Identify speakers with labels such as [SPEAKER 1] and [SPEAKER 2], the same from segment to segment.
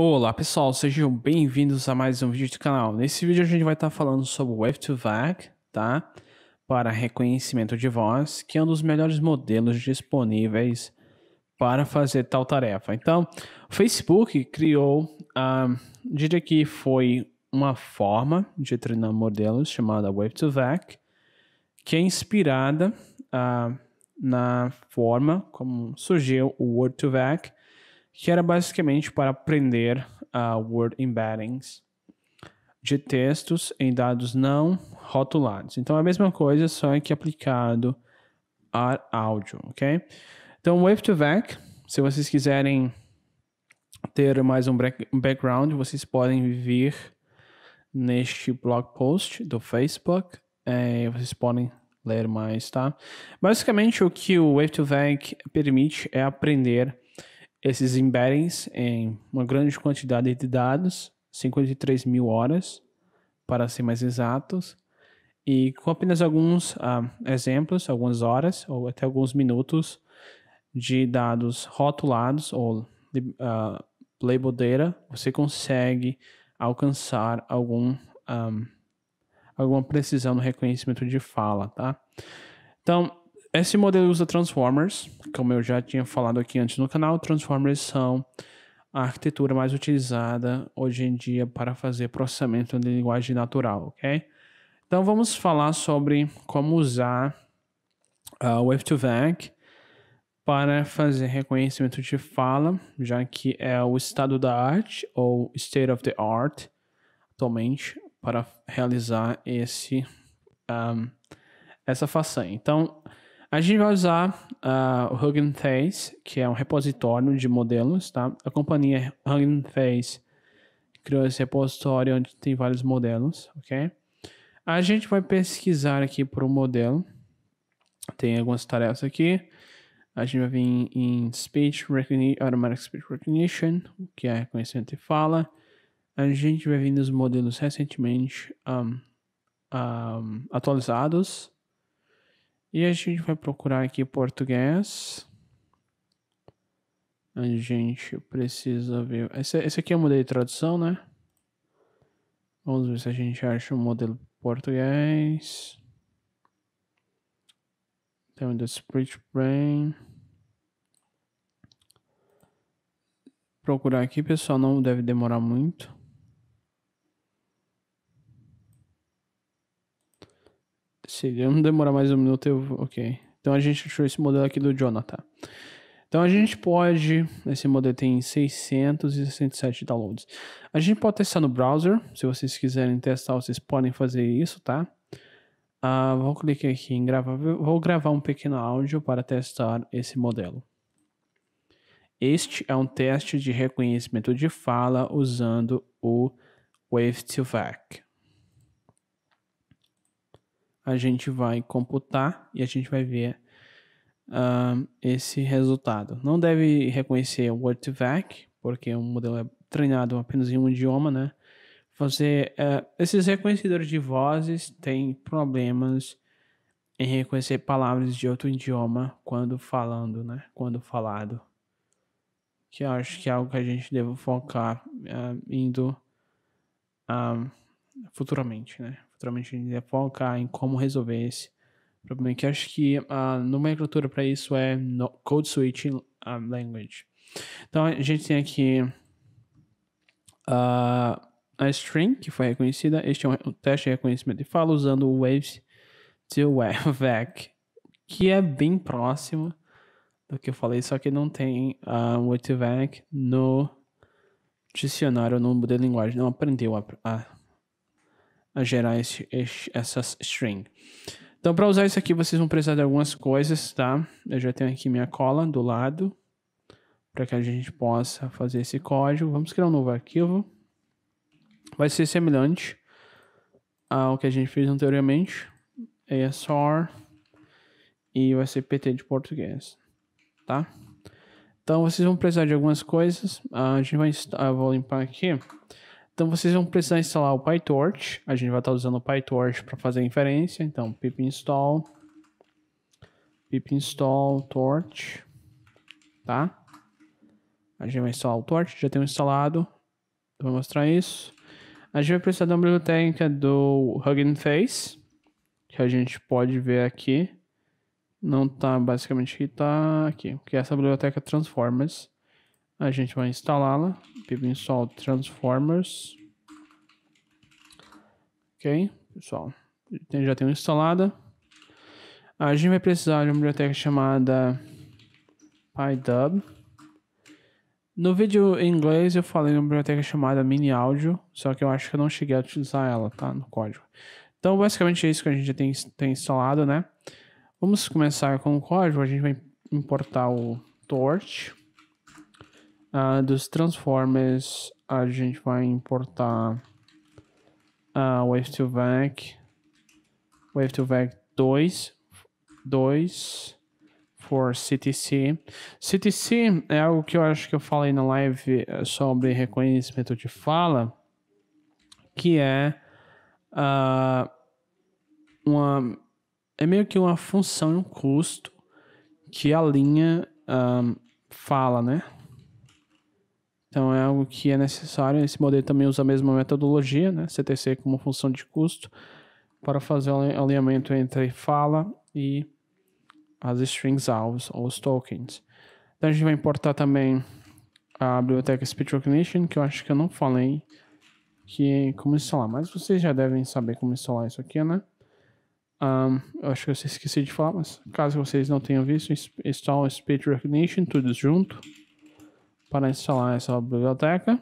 [SPEAKER 1] Olá pessoal, sejam bem-vindos a mais um vídeo do canal. Nesse vídeo a gente vai estar tá falando sobre o F2VAC, tá? Para reconhecimento de voz, que é um dos melhores modelos disponíveis para fazer tal tarefa. Então, o Facebook criou, diria que foi uma forma de treinar modelos chamada Wave2Vac, que é inspirada na forma como surgiu o Word2Vac, que era basicamente para aprender a uh, word embeddings de textos em dados não rotulados. Então, é a mesma coisa, só é que aplicado a áudio, ok? Então, Wave2Vec, se vocês quiserem ter mais um background, vocês podem vir neste blog post do Facebook. Eh, vocês podem ler mais, tá? Basicamente, o que o Wave2Vec permite é aprender esses embeddings em uma grande quantidade de dados, 53 mil horas, para ser mais exatos, e com apenas alguns ah, exemplos, algumas horas ou até alguns minutos de dados rotulados ou de, uh, label data, você consegue alcançar algum, um, ah, alguma precisão no reconhecimento de fala, tá? Então, esse modelo usa Transformers, como eu já tinha falado aqui antes no canal, Transformers são a arquitetura mais utilizada hoje em dia para fazer processamento de linguagem natural, ok? Então vamos falar sobre como usar uh, Wave2Vec para fazer reconhecimento de fala, já que é o estado da arte ou state of the art atualmente para realizar esse um, ah, essa façanha. Então, a gente vai usar uh, o Hugging Face, que é um repositório de modelos, tá? A companhia Hugging Face criou esse repositório onde tem vários modelos, ok? A gente vai pesquisar aqui por um modelo. Tem algumas tarefas aqui. A gente vai vir em Speech Recognition, Automatic Speech Recognition, que é reconhecimento de fala. A gente vai vir nos modelos recentemente um, um, atualizados. E a gente vai procurar aqui português. A gente precisa ver. Esse, esse aqui é o modelo de tradução, né? Vamos ver se a gente acha o um modelo português. Temos o então, Split Brain. Procurar aqui, pessoal, não deve demorar muito. Se não demorar mais um minuto, eu. Ok. Então a gente achou esse modelo aqui do Jonathan. Então a gente pode. Esse modelo tem 667 downloads. A gente pode testar no browser. Se vocês quiserem testar, vocês podem fazer isso, tá? Ah, vou clicar aqui em gravar. Vou gravar um pequeno áudio para testar esse modelo. Este é um teste de reconhecimento de fala usando o Wave to Vac a gente vai computar e a gente vai ver uh, esse resultado. Não deve reconhecer o WordVac, porque o modelo é treinado apenas em um idioma, né? Fazer uh, é, esses reconhecedores de vozes têm problemas em reconhecer palavras de outro idioma quando falando, né? Quando falado. Que eu acho que é algo que a gente deve focar uh, indo futuramente, né? futuramente a gente ia focar em como resolver esse problema, que acho que a nomenclatura para isso é no, Code Switch Language. Então a gente tem aqui uh, a string, que foi reconhecida. Este é um, teste de reconhecimento de fala usando o Waves to Webvac, que é bem próximo do que eu falei, só que não tem uh, ah, o Webvac no dicionário, no modelo de linguagem. Não aprendeu a, a a gerar esse, esse, essas string. Então, para usar isso aqui, vocês vão precisar de algumas coisas, tá? Eu já tenho aqui minha cola do lado, para que a gente possa fazer esse código. Vamos criar um novo arquivo. Vai ser semelhante ao que a gente fez anteriormente, ASR, e vai ser PT de português, tá? Então, vocês vão precisar de algumas coisas. Ah, a gente vai... Ah, vou limpar aqui. Então vocês vão precisar instalar o PyTorch. A gente vai estar usando o PyTorch para fazer a inferência. Então pip install pip install torch, tá? A gente vai instalar o torch, já tem um instalado. Então, vou mostrar isso. A gente vai precisar da biblioteca do Hugging Face, que a gente pode ver aqui. Não tá basicamente que tá aqui, que é essa biblioteca é Transformers. A gente vai instalá-la. Pip transformers. Ok, pessoal. Já tem instalada. A gente vai precisar de uma biblioteca chamada PyDub. No vídeo em inglês eu falei de uma biblioteca chamada Mini só que eu acho que eu não cheguei a utilizar ela, tá? No código. Então basicamente é isso que a gente já tem, tem instalado, né? Vamos começar com o código. A gente vai importar o Torch. Uh, dos Transformers, a gente vai importar a uh, Wave to vec Wave to vec 2, 2 for CTC. CTC é algo que eu acho que eu falei na live eh, sobre reconhecimento de fala, que é uh, uma é meio que uma função e um custo que a linha um, ah, fala, né? Então é algo que é necessário. Esse modelo também usa a mesma metodologia, né, CTC como função de custo, para fazer o alinhamento entre fala e as strings alvos ou os tokens. Então a gente vai importar também a biblioteca Speech Recognition, que eu acho que eu não falei que como instalar, mas vocês já devem saber como instalar isso aqui, né? Um, eu acho que eu esqueci de falar, mas caso vocês não tenham visto, install Speech Recognition, tudo junto para instalar essa biblioteca.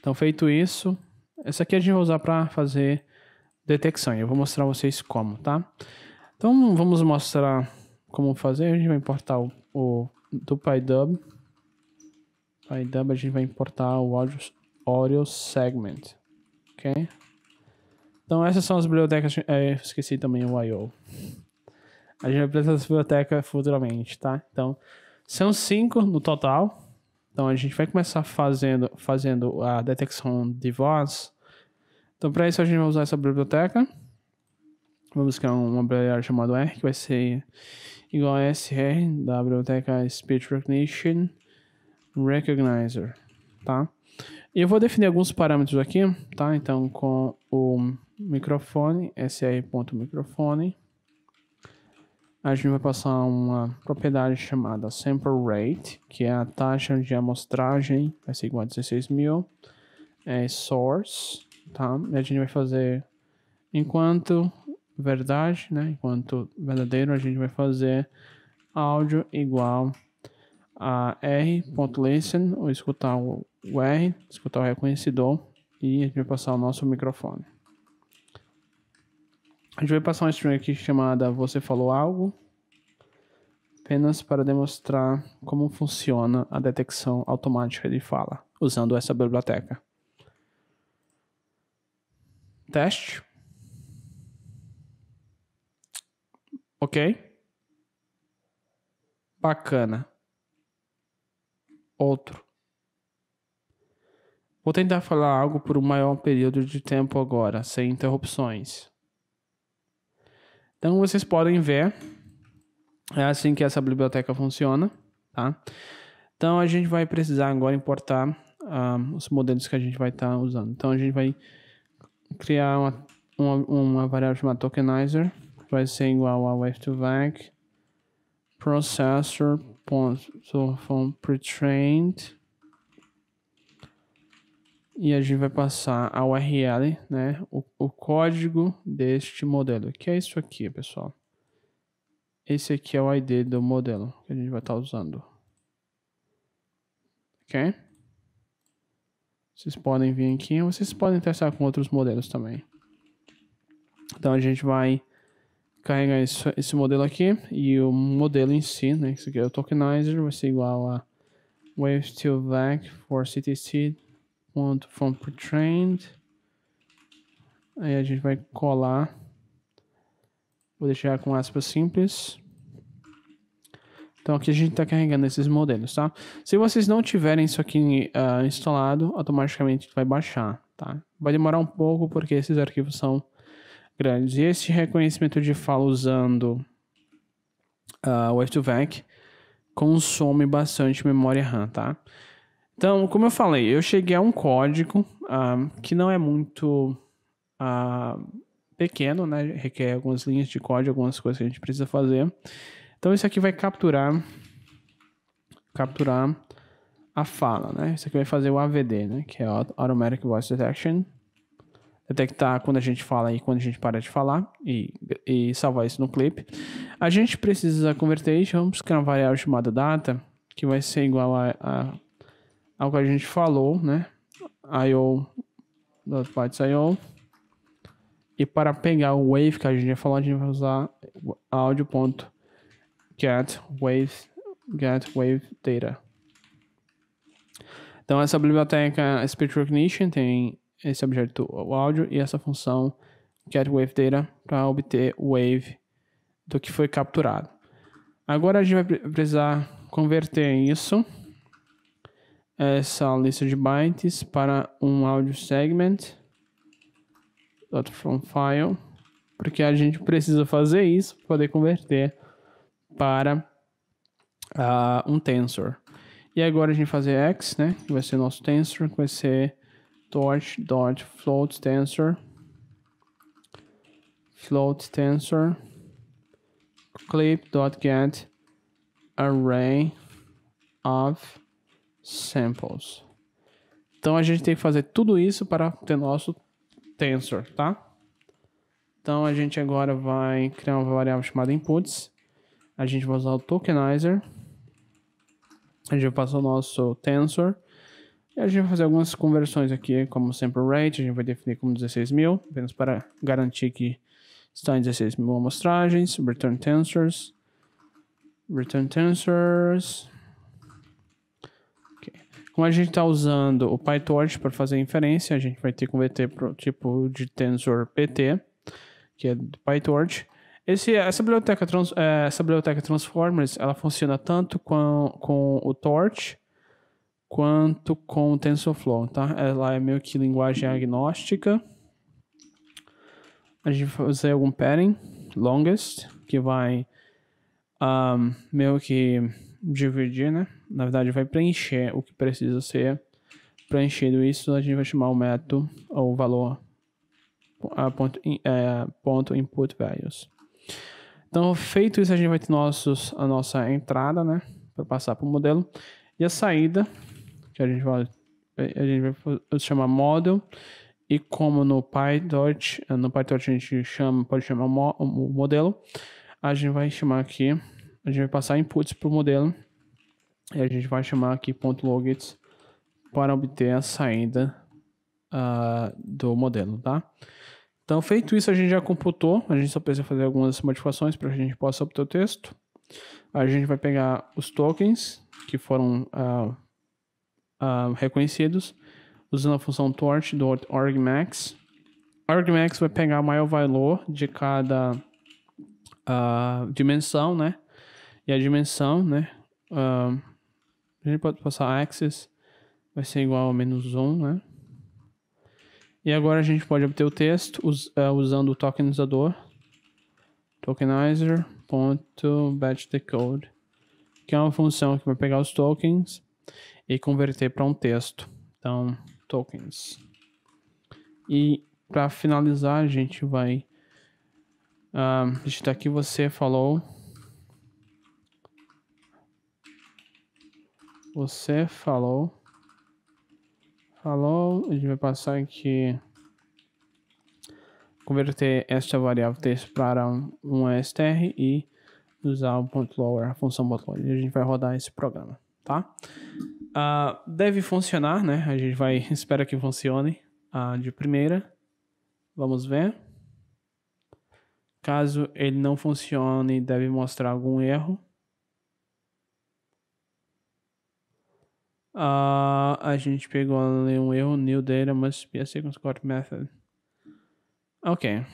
[SPEAKER 1] Então, feito isso, essa aqui a gente vai usar para fazer detecção. E eu vou mostrar vocês como, tá? Então, vamos mostrar como fazer. A gente vai importar o, o do PyDub. PyDub a gente vai importar o audio, audio segment, ok? Então, essas são as bibliotecas. É, esqueci também o I.O. A gente vai apresentar essa biblioteca futuramente, tá? Então, são cinco no total. Então a gente vai começar fazendo, fazendo a detecção de voz. Então para isso a gente vai usar essa biblioteca. Vamos criar uma biblioteca chamada R, que vai ser igual a SR da biblioteca Speech Recognition Recognizer, tá? E eu vou definir alguns parâmetros aqui, tá? Então com o microfone, sr.microfone, a gente vai passar uma propriedade chamada sample rate, que é a taxa de amostragem, vai ser igual a 16 mil, é source, tá? E a gente vai fazer enquanto verdade, né? Enquanto verdadeiro, a gente vai fazer áudio igual a r.listen, ou escutar o R, escutar o reconhecedor, e a gente vai passar o nosso microfone. A gente vai passar uma string aqui chamada Você Falou Algo, apenas para demonstrar como funciona a detecção automática de fala, usando essa biblioteca. Teste. Ok? Bacana. Outro. Vou tentar falar algo por um maior período de tempo agora, sem interrupções. Então vocês podem ver, é assim que essa biblioteca funciona, tá? Então a gente vai precisar agora importar uh, os modelos que a gente vai estar tá usando. Então a gente vai criar uma, uma, uma variável chamada tokenizer, que vai ser igual a wave2vac processor.pretrained e a gente vai passar a URL, né, o, o código deste modelo, que é isso aqui, pessoal. Esse aqui é o ID do modelo que a gente vai estar tá usando. Ok? Vocês podem vir aqui, vocês podem testar com outros modelos também. Então a gente vai carregar esse, esse modelo aqui e o modelo em si, né? Isso aqui é o tokenizer, vai ser igual a wave to vac for CTC ponto from trend. Aí a gente vai colar. Vou deixar com aspas simples. Então aqui a gente está carregando esses modelos, tá? Se vocês não tiverem isso aqui uh, instalado, automaticamente vai baixar, tá? Vai demorar um pouco porque esses arquivos são grandes. E esse reconhecimento de fala usando uh, o F2Vec consome bastante memória RAM, tá? Então, como eu falei, eu cheguei a um código ah, que não é muito uh, pequeno, né? Requer algumas linhas de código, algumas coisas que a gente precisa fazer. Então, isso aqui vai capturar, capturar a fala, né? Isso aqui vai fazer o AVD, né? Que é Automatic Voice Detection. Detectar quando a gente fala e quando a gente para de falar e, e salvar isso no clipe. A gente precisa converter isso, vamos criar uma variável chamada data, que vai ser igual a, a ao que a gente falou, né? IO das bytes IO. E para pegar o wave que a gente já falou, a gente vai usar audio.get waves get wave data. Então essa biblioteca speech recognition tem esse objeto o áudio e essa função get wave data para obter o wave do que foi capturado. Agora a gente vai precisar converter isso essa lista de bytes para um audio segment from file, porque a gente precisa fazer isso para poder converter para uh, um tensor. E agora a gente fazer x, né, que vai ser nosso tensor, que vai ser torch dot float tensor float tensor clip dot get array of samples. Então a gente tem que fazer tudo isso para ter nosso tensor, tá? Então a gente agora vai criar uma variável chamada inputs. A gente vai usar o tokenizer. A gente vai passar o nosso tensor. E a gente vai fazer algumas conversões aqui, como sample rate, a gente vai definir como 16 mil, apenas para garantir que está em 16 mil amostragens, return tensors, return tensors, como a gente está usando o PyTorch para fazer inferência, a gente vai ter que converter para o tipo de tensor PT, que é do PyTorch. Esse, essa, biblioteca trans, é, essa biblioteca Transformers ela funciona tanto com, com o Torch quanto com o TensorFlow, tá? Ela é meio que linguagem agnóstica. A gente vai fazer algum pairing, longest, que vai um, meio que dividir, né? Na verdade, vai preencher o que precisa ser preenchido. Isso a gente vai chamar o método ou o valor a ponto, é, ponto input values. Então, feito isso, a gente vai ter nossos, a nossa entrada, né? Para passar para o modelo. E a saída, que a gente vai, a gente vai chamar model. E como no PyTorch, no PyTorch a gente chama, pode chamar o modelo, a gente vai chamar aqui a gente vai passar inputs para o modelo e a gente vai chamar aqui .logits para obter a saída uh, do modelo, tá? Então, feito isso, a gente já computou, a gente só precisa fazer algumas modificações para que a gente possa obter o texto. A gente vai pegar os tokens que foram uh, uh, reconhecidos usando a função torch do argmax. Argmax vai pegar o maior valor de cada dimensão, né? E a dimensão, né? Ah, a gente pode passar axis, vai ser igual a menos 1, né? E agora a gente pode obter o texto us, uh, usando o tokenizador tokenizer.batchdecode, que é uma função que vai pegar os tokens e converter para um texto. Então, tokens. E para finalizar, a gente vai uh, ah, digitar tá aqui você falou Você falou. Falou, a gente vai passar aqui. Converter esta variável texto para um, str e usar o ponto .lower, a função ponto .lower. E a gente vai rodar esse programa, tá? Uh, deve funcionar, né? A gente vai, espera que funcione uh, de primeira. Vamos ver. Caso ele não funcione, deve mostrar algum erro. Uh, a gente pegou ali um erro. New data must be a sequence called method. Ok.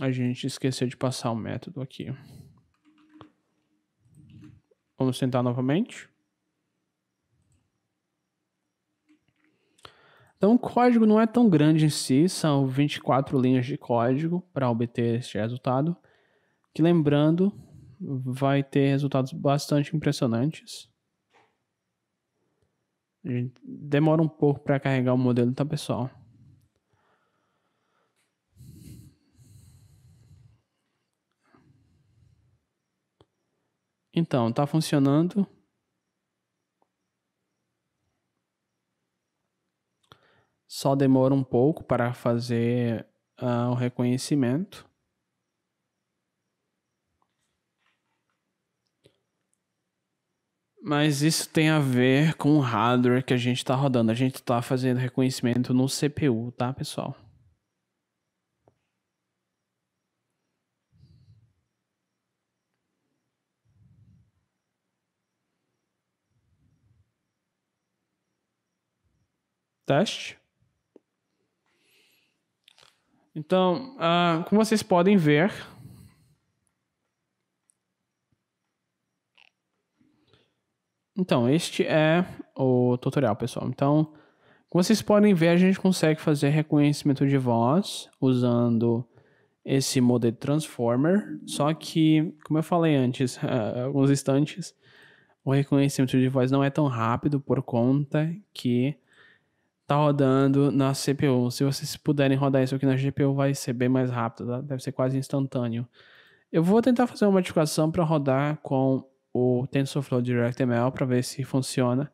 [SPEAKER 1] A gente esqueceu de passar o um método aqui. Vamos tentar novamente. Então, o código não é tão grande em si, são 24 linhas de código para obter este resultado. Que lembrando, vai ter resultados bastante impressionantes. Demora um pouco para carregar o modelo, tá, pessoal? Então, tá funcionando. Só demora um pouco para fazer uh, o reconhecimento. Mas isso tem a ver com o hardware que a gente está rodando. A gente está fazendo reconhecimento no CPU, tá, pessoal? Teste. Então, uh, como vocês podem ver, Então, este é o tutorial, pessoal. Então, como vocês podem ver, a gente consegue fazer reconhecimento de voz usando esse modelo Transformer. Só que, como eu falei antes, alguns instantes, o reconhecimento de voz não é tão rápido por conta que está rodando na CPU. Se vocês puderem rodar isso aqui na GPU, vai ser bem mais rápido, tá? deve ser quase instantâneo. Eu vou tentar fazer uma modificação para rodar com o TensorFlow DirectML para ver se funciona.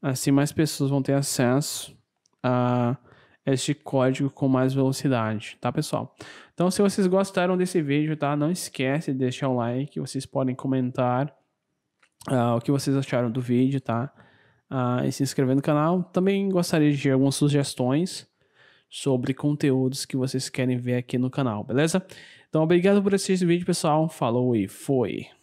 [SPEAKER 1] Assim, mais pessoas vão ter acesso a este código com mais velocidade, tá, pessoal? Então, se vocês gostaram desse vídeo, tá? Não esquece de deixar o like. Vocês podem comentar uh, o que vocês acharam do vídeo, tá? Uh, e se inscrever no canal. Também gostaria de algumas sugestões sobre conteúdos que vocês querem ver aqui no canal, beleza? Então, obrigado por assistir esse vídeo, pessoal. Falou e foi!